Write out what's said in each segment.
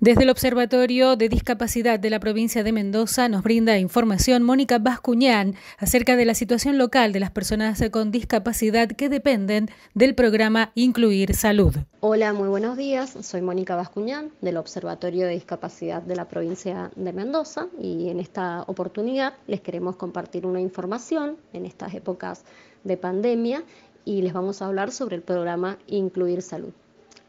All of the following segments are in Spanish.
Desde el Observatorio de Discapacidad de la provincia de Mendoza nos brinda información Mónica Bascuñán acerca de la situación local de las personas con discapacidad que dependen del programa Incluir Salud. Hola, muy buenos días. Soy Mónica Bascuñán del Observatorio de Discapacidad de la provincia de Mendoza y en esta oportunidad les queremos compartir una información en estas épocas de pandemia y les vamos a hablar sobre el programa Incluir Salud.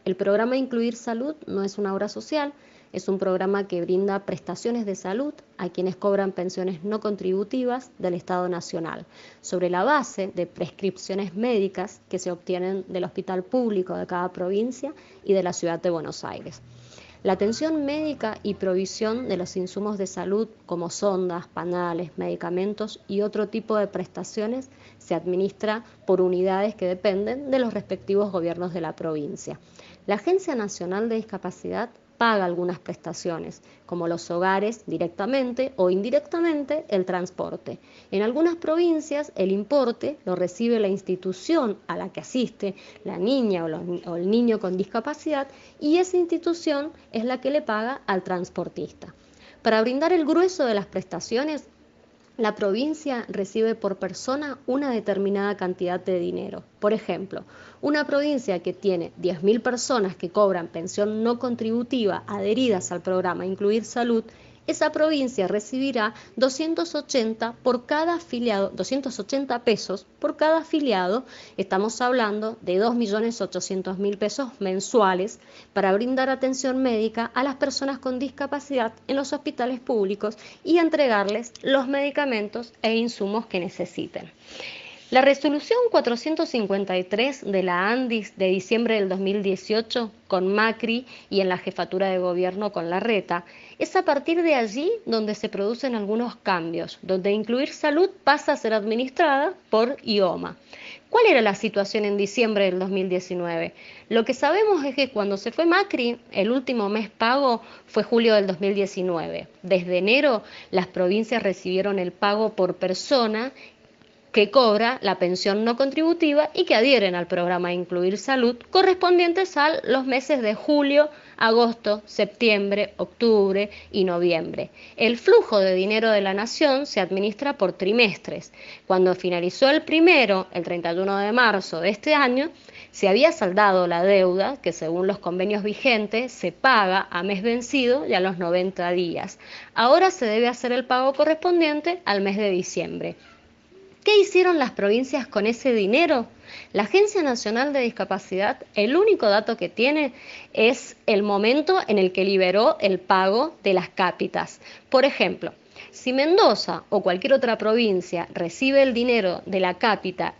El programa Incluir Salud no es una obra social, es un programa que brinda prestaciones de salud a quienes cobran pensiones no contributivas del Estado Nacional, sobre la base de prescripciones médicas que se obtienen del hospital público de cada provincia y de la ciudad de Buenos Aires. La atención médica y provisión de los insumos de salud como sondas, panales, medicamentos y otro tipo de prestaciones se administra por unidades que dependen de los respectivos gobiernos de la provincia. La Agencia Nacional de Discapacidad paga algunas prestaciones, como los hogares directamente o indirectamente el transporte. En algunas provincias el importe lo recibe la institución a la que asiste la niña o, el niño con discapacidad y esa institución es la que le paga al transportista. Para brindar el grueso de las prestaciones, la provincia recibe por persona una determinada cantidad de dinero. Por ejemplo, una provincia que tiene 10.000 personas que cobran pensión no contributiva adheridas al programa Incluir Salud esa provincia recibirá 280 por cada afiliado, 280 pesos por cada afiliado. Estamos hablando de 2.800.000 pesos mensuales para brindar atención médica a las personas con discapacidad en los hospitales públicos y entregarles los medicamentos e insumos que necesiten. La resolución 453 de la ANDIS de diciembre del 2018 con Macri y en la jefatura de gobierno con Larreta es a partir de allí donde se producen algunos cambios, donde incluir salud pasa a ser administrada por IOMA. ¿Cuál era la situación en diciembre del 2019? Lo que sabemos es que cuando se fue Macri, el último mes pago fue julio del 2019. Desde enero las provincias recibieron el pago por persona que cobra la pensión no contributiva y que adhieren al programa Incluir Salud correspondientes a los meses de julio, agosto, septiembre, octubre y noviembre. El flujo de dinero de la nación se administra por trimestres. Cuando finalizó el primero, el 31 de marzo de este año, se había saldado la deuda que según los convenios vigentes se paga a mes vencido y a los 90 días. Ahora se debe hacer el pago correspondiente al mes de diciembre. ¿Qué hicieron las provincias con ese dinero? La Agencia Nacional de Discapacidad, el único dato que tiene es el momento en el que liberó el pago de las cápitas. Por ejemplo, si Mendoza o cualquier otra provincia recibe el dinero de la cápita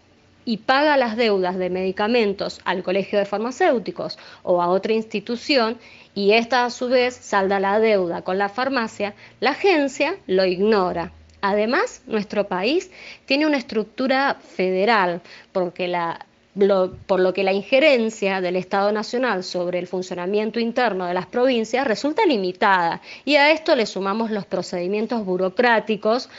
y paga las deudas de medicamentos al Colegio de Farmacéuticos o a otra institución y esta a su vez salda la deuda con la farmacia, la agencia lo ignora. Además, nuestro país tiene una estructura federal, porque por lo que la injerencia del Estado Nacional sobre el funcionamiento interno de las provincias resulta limitada y a esto le sumamos los procedimientos burocráticos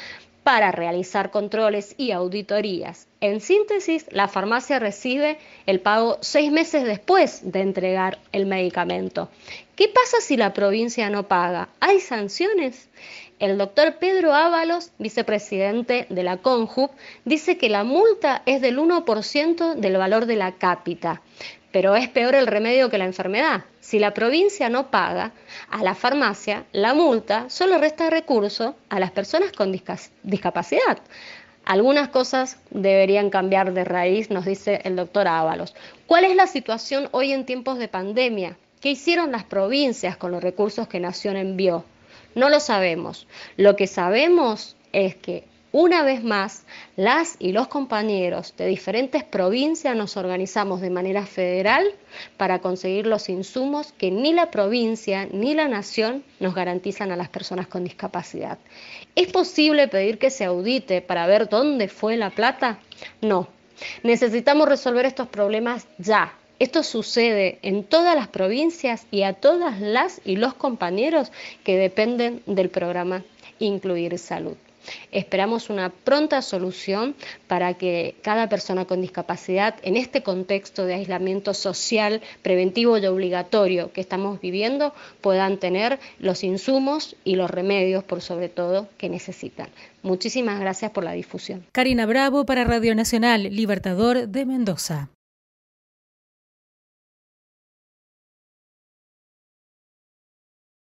para realizar controles y auditorías. En síntesis, la farmacia recibe el pago seis meses después de entregar el medicamento. ¿Qué pasa si la provincia no paga? ¿Hay sanciones? El doctor Pedro Ábalos, vicepresidente de la CONJUP, dice que la multa es del 1% del valor de la cápita. Pero es peor el remedio que la enfermedad. Si la provincia no paga a la farmacia la multa, solo resta recurso a las personas con discapacidad. Algunas cosas deberían cambiar de raíz, nos dice el doctor Ábalos. ¿Cuál es la situación hoy en tiempos de pandemia? ¿Qué hicieron las provincias con los recursos que Nación envió? No lo sabemos. Lo que sabemos es que una vez más, las y los compañeros de diferentes provincias nos organizamos de manera federal para conseguir los insumos que ni la provincia ni la nación nos garantizan a las personas con discapacidad. ¿Es posible pedir que se audite para ver dónde fue la plata? No. Necesitamos resolver estos problemas ya, esto sucede en todas las provincias y a todas las y los compañeros que dependen del programa Incluir Salud. Esperamos una pronta solución para que cada persona con discapacidad en este contexto de aislamiento social preventivo y obligatorio que estamos viviendo puedan tener los insumos y los remedios, por sobre todo, que necesitan. Muchísimas gracias por la difusión. Karina Bravo para Radio Nacional, Libertador de Mendoza.